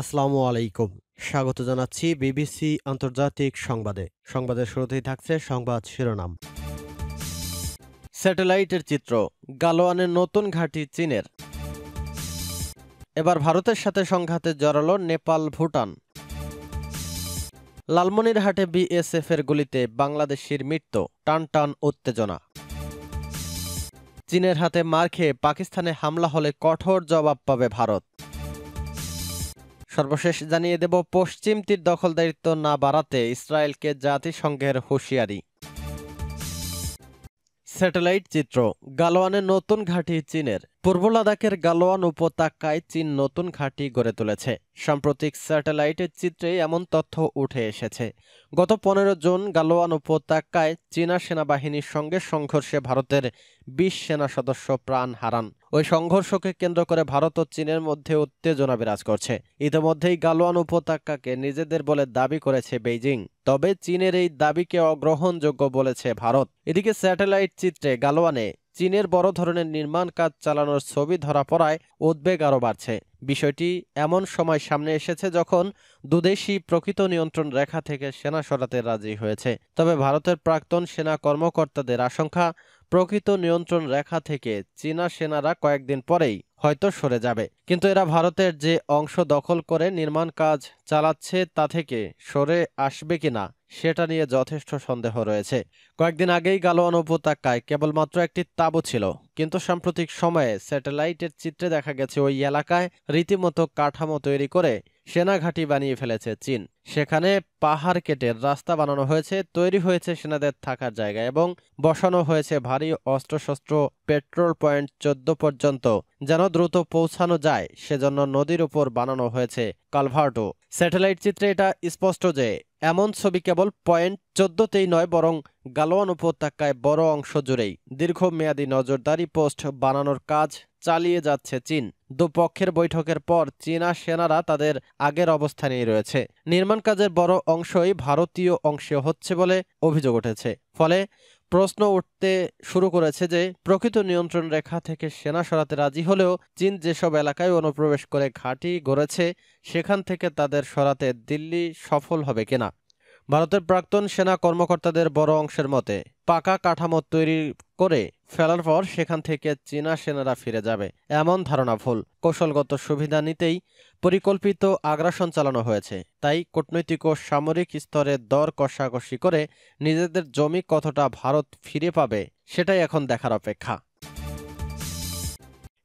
আসসালামু আলাইকুম স্বাগত জানাচ্ছি বিবিসি আন্তর্জাতিক সংবাদে সংবাদের শুরুতেই থাকছে সংবাদ শিরোনাম স্যাটেলাইটের চিত্র গালোয়ানের নতুন ঘাঁটি চীনের এবার ভারতের সাথে সংঘাতে জড়াল নেপাল ভুটান লালমনিরহাটে বিএসএফ এর গুলিতে বাংলাদেশের মৃত্যু টান টান উত্তেজনা চীনের হাতে মার খেয়ে পাকিস্তানে হামলা হলে কঠোর জবাব পাবে ভারত সর্বশেষ জানিয়ে দেব পশ্চিম তীর দায়িত্ব না বাড়াতে ইসরায়েলকে জাতিসংঘের হুঁশিয়ারি স্যাটেলাইট চিত্র গালওয়ানে নতুন ঘাঁটি চীনের পূর্ব লাদাখের গালোয়ান উপত্যকায় চীন নতুন ঘাঁটি গড়ে তুলেছে সাম্প্রতিক স্যাটেলাইটের চিত্রে এমন তথ্য উঠে এসেছে গত পনেরো জুন গালোয়ান উপত্যকায় চীনা সেনাবাহিনীর সঙ্গে সংঘর্ষে ভারতের বিশ সেনা সদস্য প্রাণ হারান ওই সংঘর্ষকে কেন্দ্র করে ভারত ও চীনের মধ্যে উত্তেজনা বিরাজ করছে ইতিমধ্যেই গালোয়ান উপত্যকাকে নিজেদের বলে দাবি করেছে বেইজিং তবে চীনের এই দাবিকে অগ্রহণযোগ্য বলেছে ভারত এদিকে স্যাটেলাইট চিত্রে গালোয়ানে চীনের বড় ধরনের নির্মাণ কাজ চালানোর ছবি ধরা পড়ায় উদ্বেগ আরও বাড়ছে বিষয়টি এমন সময় সামনে এসেছে যখন দুদেশই প্রকৃত নিয়ন্ত্রণ রেখা থেকে সেনা সরাতে রাজি হয়েছে তবে ভারতের প্রাক্তন সেনা কর্মকর্তাদের আশঙ্কা প্রকৃত নিয়ন্ত্রণ রেখা থেকে চীনা সেনারা কয়েকদিন পরেই হয়তো সরে যাবে কিন্তু এরা ভারতের যে অংশ দখল করে নির্মাণ কাজ চালাচ্ছে তা থেকে সরে আসবে কিনা সেটা নিয়ে যথেষ্ট সন্দেহ রয়েছে কয়েকদিন আগেই গালোয়ান উপত্যকায় কেবলমাত্র একটি তাঁবু ছিল কিন্তু সাম্প্রতিক সময়ে স্যাটেলাইটের চিত্রে দেখা গেছে ওই এলাকায় রীতিমতো কাঠামো তৈরি করে সেনা বানিয়ে ফেলেছে চীন সেখানে পাহাড় কেটে রাস্তা বানানো হয়েছে তৈরি হয়েছে সেনাদের থাকার জায়গা এবং বসানো হয়েছে ভারী অস্ত্রশস্ত্র পেট্রোল পয়েন্ট চোদ্দ পর্যন্ত যেন দ্রুত পৌঁছানো যায় সেজন্য নদীর উপর বানানো হয়েছে কালভার্টো স্যাটেলাইট চিত্রে এটা স্পষ্ট যে এমন ছবি কেবল পয়েন্ট চোদ্দতেই নয় বরং গালোয়ান উপত্যকায় বড় অংশ জুড়েই দীর্ঘমেয়াদী নজরদারি পোস্ট বানানোর কাজ চালিয়ে যাচ্ছে চীন দুপক্ষের বৈঠকের পর চীনা সেনারা তাদের আগের অবস্থানেই রয়েছে নির্মাণ কাজের বড় অংশই ভারতীয় অংশে হচ্ছে বলে অভিযোগ উঠেছে ফলে প্রশ্ন উঠতে শুরু করেছে যে প্রকৃত নিয়ন্ত্রণ রেখা থেকে সেনা সরাতে রাজি হলেও চীন যেসব এলাকায় অনুপ্রবেশ করে ঘাঁটি গড়েছে সেখান থেকে তাদের সরাতে দিল্লি সফল হবে কিনা ভারতের প্রাক্তন সেনা কর্মকর্তাদের বড় অংশের মতে পাকা কাঠামো তৈরি করে ফেলার পর সেখান থেকে চীনা সেনারা ফিরে যাবে এমন ধারণা ভুল কৌশলগত সুবিধা নিতেই পরিকল্পিত আগ্রাসন চালানো হয়েছে তাই কূটনৈতিক ও সামরিক স্তরে দর কষাকষি করে নিজেদের জমি কতটা ভারত ফিরে পাবে সেটাই এখন দেখার অপেক্ষা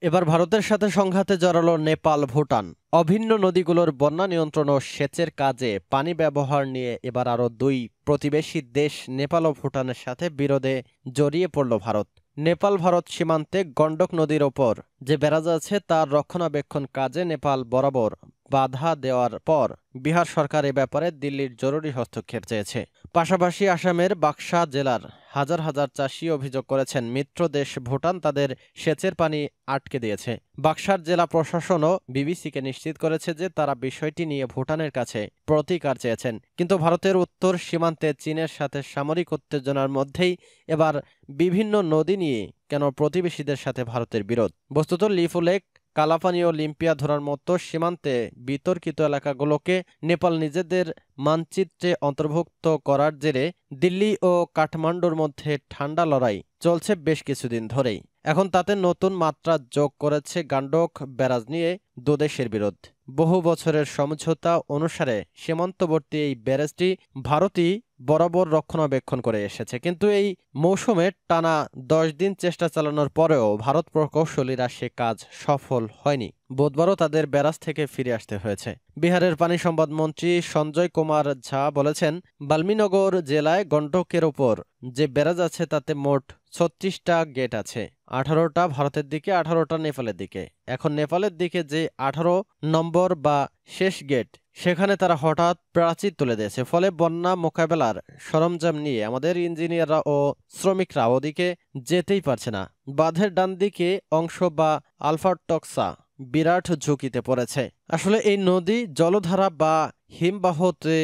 এবার ভারতের সাথে সংঘাতে জড়ালো নেপাল ভুটান অভিন্ন নদীগুলোর বন্যা নিয়ন্ত্রণ ও সেচের কাজে পানি ব্যবহার নিয়ে এবার আরও দুই প্রতিবেশী দেশ নেপাল ও ভুটানের সাথে বিরোধে জড়িয়ে পড়ল ভারত নেপাল ভারত সীমান্তে গণ্ডক নদীর ওপর যে বেড়াজা আছে তার রক্ষণাবেক্ষণ কাজে নেপাল বরাবর বাধা দেওয়ার পর বিহার সরকার এ ব্যাপারে দিল্লির জরুরি হস্তক্ষেপ চেয়েছে পাশাপাশি আসামের বাক্সা জেলার হাজার হাজার চাষি অভিযোগ করেছেন মিত্র দেশ ভুটান তাদের সেচের পানি আটকে দিয়েছে বাক্সার জেলা প্রশাসনও বিবিসিকে নিশ্চিত করেছে যে তারা বিষয়টি নিয়ে ভুটানের কাছে প্রতিকার চেয়েছেন কিন্তু ভারতের উত্তর সীমান্তে চীনের সাথে সামরিক উত্তেজনার মধ্যেই এবার বিভিন্ন নদী নিয়ে কেন প্রতিবেশীদের সাথে ভারতের বিরোধ বস্তুত লিফুলেক লেক কালাপানি ও লিম্পিয়া ধরার মতো সীমান্তে বিতর্কিত এলাকাগুলোকে নেপাল নিজেদের মানচিত্রে অন্তর্ভুক্ত করার জেরে দিল্লি ও কাঠমান্ডুর মধ্যে ঠান্ডা লড়াই চলছে বেশ কিছুদিন ধরেই এখন তাতে নতুন মাত্রা যোগ করেছে গাণ্ডক ব্যারাজ নিয়ে দুদেশের বিরোধ বহু বছরের সমঝোতা অনুসারে সীমান্তবর্তী এই ব্যারেজটি ভারতই বরাবর রক্ষণাবেক্ষণ করে এসেছে কিন্তু এই মৌসুমে টানা দশ দিন চেষ্টা চালানোর পরেও ভারত প্রকৌশলীরা সে কাজ সফল হয়নি বুধবারও তাদের ব্যারাজ থেকে ফিরে আসতে হয়েছে বিহারের পানি সম্পদ মন্ত্রী সঞ্জয় কুমার ঝা বলেছেন বাল্মীনগর জেলায় গণ্ডকের ওপর যে ব্যারাজ আছে তাতে মোট ছত্রিশটা গেট আছে আঠারোটা ভারতের দিকে আঠারোটা নেপালের দিকে এখন নেপালের দিকে যে আঠারো নম্বর বা শেষ গেট সেখানে তারা হঠাৎ প্রাচীর তুলে দিয়েছে ফলে বন্যা মোকাবেলার সরঞ্জাম নিয়ে আমাদের ইঞ্জিনিয়াররা ও শ্রমিকরা ওদিকে যেতেই পারছে না বাঁধের ডান দিকে অংশ বা আলফাটক্সা বিরাট ঝুঁকিতে পড়েছে আসলে এই নদী জলধারা বা হিমবাহতে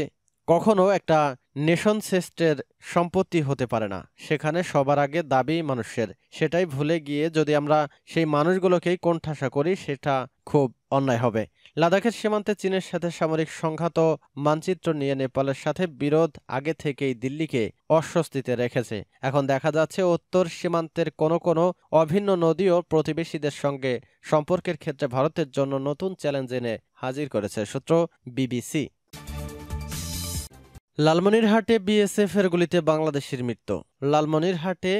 কখনো একটা নেশন শ্রেষ্ঠের সম্পত্তি হতে পারে না সেখানে সবার আগে দাবি মানুষের সেটাই ভুলে গিয়ে যদি আমরা সেই মানুষগুলোকেই কোণঠাসা করি সেটা খুব অন্যায় হবে লাদাখের সীমান্তে চীনের সাথে সামরিক সংঘাত মানচিত্র নিয়ে নেপালের সাথে বিরোধ আগে থেকেই দিল্লিকে অস্বস্তিতে রেখেছে এখন দেখা যাচ্ছে উত্তর সীমান্তের কোন কোনো অভিন্ন নদীও প্রতিবেশীদের সঙ্গে সম্পর্কের ক্ষেত্রে ভারতের জন্য নতুন চ্যালেঞ্জ এনে হাজির করেছে সূত্র বিবিসি লালমনিরহাটে বিএসএফ এর গুলিতে বাংলাদেশের মৃত্যু লালমনিরহাটে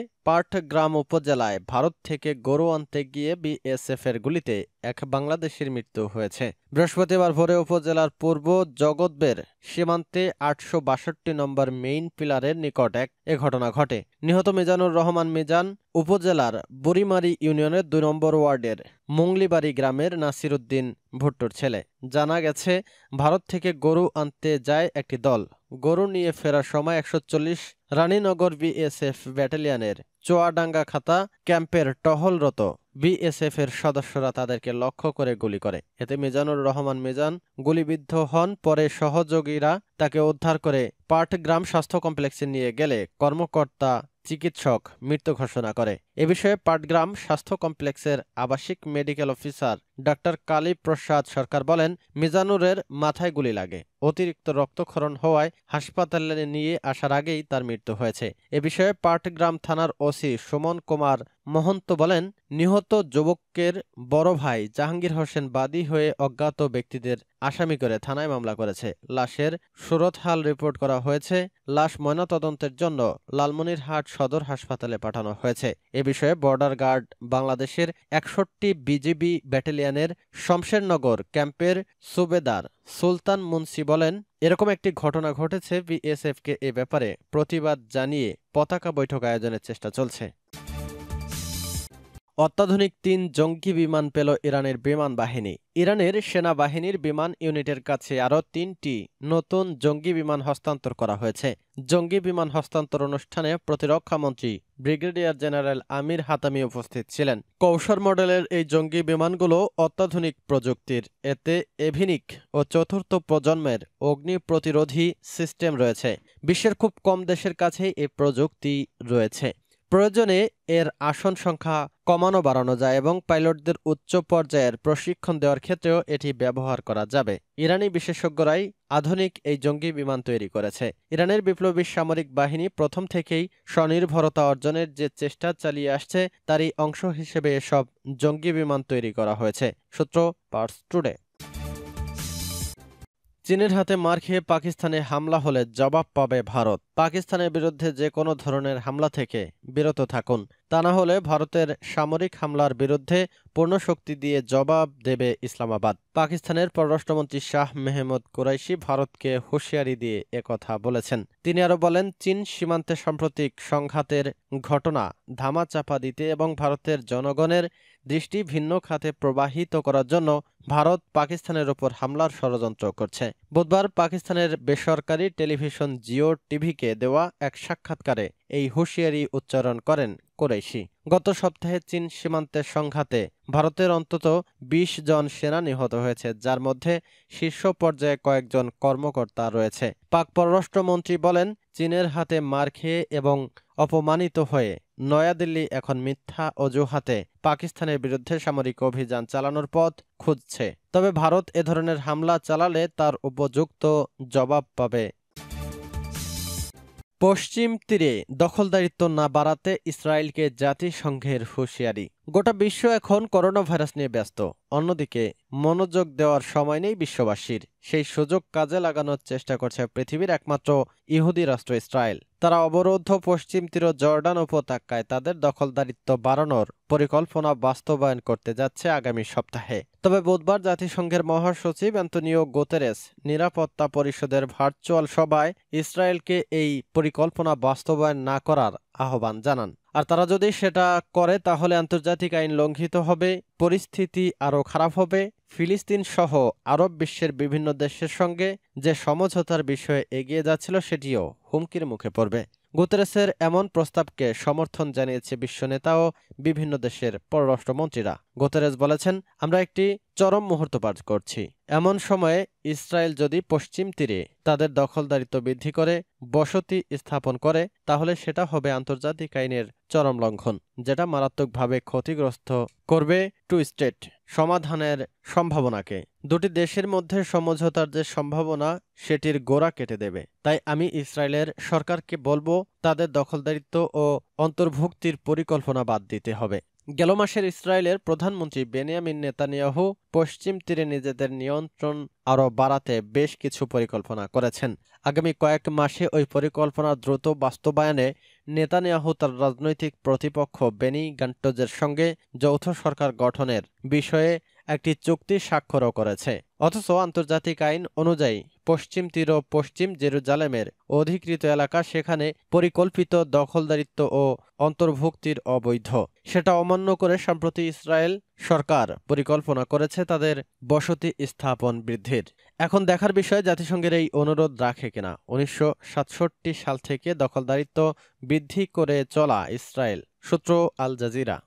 গ্রাম উপজেলায় ভারত থেকে গরু আনতে গিয়ে বিএসএফ এর গুলিতে এক বাংলাদেশের মৃত্যু হয়েছে বৃহস্পতিবার ভোরে উপজেলার পূর্ব জগৎবের সীমান্তে আটশো বাষট্টি নম্বর মেইন পিলারের নিকট এক এ ঘটনা ঘটে নিহত মিজানুর রহমান মিজান উপজেলার বুড়িমারি ইউনিয়নের দুই নম্বর ওয়ার্ডের মংলিবাড়ি গ্রামের নাসিরুদ্দিন ভুট্টোর ছেলে জানা গেছে ভারত থেকে গরু আনতে যায় একটি দল গরু নিয়ে ফেরার সময় একশো চল্লিশ রানীনগর বিএসএফ ব্যাটালিয়ানের চোয়াডাঙ্গা খাতা ক্যাম্পের টহলরত বিএসএফ এর সদস্যরা তাদেরকে লক্ষ্য করে গুলি করে এতে মিজানুর রহমান মিজান গুলিবিদ্ধ হন পরে সহযোগীরা তাকে উদ্ধার করে পাটগ্রাম স্বাস্থ্য কমপ্লেক্সে নিয়ে গেলে কর্মকর্তা চিকিৎসক মৃত্যু ঘোষণা করে এ বিষয়ে পাটগ্রাম স্বাস্থ্য কমপ্লেক্সের আবাসিক মেডিকেল অফিসার ডাক্তার কালী প্রসাদ সরকার বলেন মিজানুরের মাথায় গুলি লাগে অতিরিক্ত রক্তক্ষরণ হওয়ায় হাসপাতালে নিয়ে আসার আগেই তার মৃত্যু মৃত্যু হয়েছে এ বিষয়ে পাটগ্রাম থানার ওসি সুমন কুমার মহন্ত বলেন নিহত যুবকের বড় ভাই জাহাঙ্গীর হোসেন বাদী হয়ে অজ্ঞাত ব্যক্তিদের আসামি করে থানায় মামলা করেছে লাশের সুরতহাল রিপোর্ট করা হয়েছে লাশ ময়নাতদন্তের জন্য লালমনিরহাট সদর হাসপাতালে পাঠানো হয়েছে এ বিষয়ে বর্ডার গার্ড বাংলাদেশের একষট্টি বিজিবি ব্যাটালিয়নের শমশেরনগর ক্যাম্পের সুবেদার সুলতান মুন্সি বলেন এরকম একটি ঘটনা ঘটেছে বিএসএফকে এ ব্যাপারে প্রতিবাদ জানিয়ে পতাকা বৈঠক আয়োজনের চেষ্টা চলছে অত্যাধুনিক তিন জঙ্গি বিমান পেল ইরানের বিমান বাহিনী ইরানের সেনাবাহিনীর বিমান ইউনিটের কাছে আরও তিনটি নতুন জঙ্গি বিমান হস্তান্তর করা হয়েছে জঙ্গি বিমান হস্তান্তর অনুষ্ঠানে প্রতিরক্ষামন্ত্রী ব্রিগেডিয়ার জেনারেল আমির হাতামি উপস্থিত ছিলেন কৌশল মডেলের এই জঙ্গি বিমানগুলো অত্যাধুনিক প্রযুক্তির এতে এভিনিক ও চতুর্থ প্রজন্মের অগ্নি প্রতিরোধী সিস্টেম রয়েছে বিশ্বের খুব কম দেশের কাছেই এই প্রযুক্তি রয়েছে প্রয়োজনে এর আসন সংখ্যা কমানো বাড়ানো যায় এবং পাইলটদের উচ্চ পর্যায়ের প্রশিক্ষণ দেওয়ার ক্ষেত্রেও এটি ব্যবহার করা যাবে ইরানি বিশেষজ্ঞরাই আধুনিক এই জঙ্গি বিমান তৈরি করেছে ইরানের বিপ্লবী সামরিক বাহিনী প্রথম থেকেই স্বনির্ভরতা অর্জনের যে চেষ্টা চালিয়ে আসছে তারই অংশ হিসেবে এসব জঙ্গি বিমান তৈরি করা হয়েছে সূত্র পার্স টুডে চীনের হাতে মার খেয়ে পাকিস্তানে হামলা হলে জবাব পাবে ভারত পাকিস্তানের বিরুদ্ধে যে কোনো ধরনের হামলা থেকে বিরত থাকুন তা না হলে ভারতের সামরিক হামলার বিরুদ্ধে পূর্ণ শক্তি দিয়ে জবাব দেবে ইসলামাবাদ পাকিস্তানের পররাষ্ট্রমন্ত্রী শাহ মেহমুদ কুরাইশি ভারতকে হুঁশিয়ারি দিয়ে একথা বলেছেন তিনি আরও বলেন চীন সীমান্তে সাম্প্রতিক সংঘাতের ঘটনা ধামাচাপা দিতে এবং ভারতের জনগণের দৃষ্টি ভিন্ন খাতে প্রবাহিত করার জন্য ভারত পাকিস্তানের ওপর হামলার ষড়যন্ত্র করছে বুধবার পাকিস্তানের বেসরকারি টেলিভিশন জিও টিভিকে দেওয়া এক সাক্ষাৎকারে এই হুঁশিয়ারি উচ্চারণ করেন কোরাইশি গত সপ্তাহে চীন সীমান্তের সংঘাতে ভারতের অন্তত ২০ জন সেনা নিহত হয়েছে যার মধ্যে শীর্ষ পর্যায়ে কয়েকজন কর্মকর্তা রয়েছে পাক পররাষ্ট্রমন্ত্রী বলেন চীনের হাতে মার খেয়ে এবং অপমানিত হয়ে নয়াদিল্লি এখন মিথ্যা অজুহাতে পাকিস্তানের বিরুদ্ধে সামরিক অভিযান চালানোর পথ খুঁজছে তবে ভারত এ ধরনের হামলা চালালে তার উপযুক্ত জবাব পাবে পশ্চিম তীরে দখলদারিত্ব না বাড়াতে ইসরায়েলকে জাতিসংঘের হুঁশিয়ারি গোটা বিশ্ব এখন করোনা ভাইরাস নিয়ে ব্যস্ত অন্যদিকে মনোযোগ দেওয়ার সময় নেই বিশ্ববাসীর সেই সুযোগ কাজে লাগানোর চেষ্টা করছে পৃথিবীর একমাত্র ইহুদি রাষ্ট্র ইসরায়েল তারা অবরুদ্ধ পশ্চিম তীর জর্ডান উপত্যকায় তাদের দখলদারিত্ব বাড়ানোর পরিকল্পনা বাস্তবায়ন করতে যাচ্ছে আগামী সপ্তাহে তবে বুধবার জাতিসংঘের মহাসচিব অ্যান্তনিও গোতেরেস নিরাপত্তা পরিষদের ভার্চুয়াল সভায় ইসরায়েলকে এই পরিকল্পনা বাস্তবায়ন না করার আহ্বান জানান আর তারা যদি সেটা করে তাহলে আন্তর্জাতিক আইন লঙ্ঘিত হবে পরিস্থিতি আরও খারাপ হবে ফিলিস্তিন সহ আরব বিশ্বের বিভিন্ন দেশের সঙ্গে যে সমঝোতার বিষয়ে এগিয়ে যাচ্ছিল সেটিও হুমকির মুখে পড়বে গুতেরেসের এমন প্রস্তাবকে সমর্থন জানিয়েছে বিশ্ব নেতা ও বিভিন্ন দেশের পররাষ্ট্রমন্ত্রীরা গুতেরেস বলেছেন আমরা একটি চরম মুহূর্ত পার করছি এমন সময়ে ইসরায়েল যদি পশ্চিম তীরে তাদের দখলদারিত্ব বৃদ্ধি করে বসতি স্থাপন করে তাহলে সেটা হবে আন্তর্জাতিক আইনের চরম লঙ্ঘন যেটা মারাত্মকভাবে ক্ষতিগ্রস্ত করবে টু স্টেট সমাধানের সম্ভাবনাকে দুটি দেশের মধ্যে সমঝোতার যে সম্ভাবনা সেটির গোড়া কেটে দেবে তাই আমি ইসরায়েলের সরকারকে বলবো তাদের দখলদারিত্ব ও অন্তর্ভুক্তির পরিকল্পনা বাদ দিতে হবে গেল মাসের ইসরায়েলের প্রধানমন্ত্রী বেনিয়ামিন নেতানিয়াহু পশ্চিম তীরে নিজেদের নিয়ন্ত্রণ আরও বাড়াতে বেশ কিছু পরিকল্পনা করেছেন আগামী কয়েক মাসে ওই পরিকল্পনা দ্রুত বাস্তবায়নে নেতানিয়াহু তার রাজনৈতিক প্রতিপক্ষ বেনি গান্টোজের সঙ্গে যৌথ সরকার গঠনের বিষয়ে একটি চুক্তি স্বাক্ষরও করেছে অথচ আন্তর্জাতিক আইন অনুযায়ী পশ্চিম তীর ও পশ্চিম জেরুজালেমের অধিকৃত এলাকা সেখানে পরিকল্পিত দখলদারিত্ব ও অন্তর্ভুক্তির অবৈধ সেটা অমান্য করে সম্প্রতি ইসরায়েল সরকার পরিকল্পনা করেছে তাদের বসতি স্থাপন বৃদ্ধির এখন দেখার বিষয়ে জাতিসংঘের এই অনুরোধ রাখে কিনা উনিশশো সাল থেকে দখলদারিত্ব বৃদ্ধি করে চলা ইসরায়েল সূত্র আল জাজিরা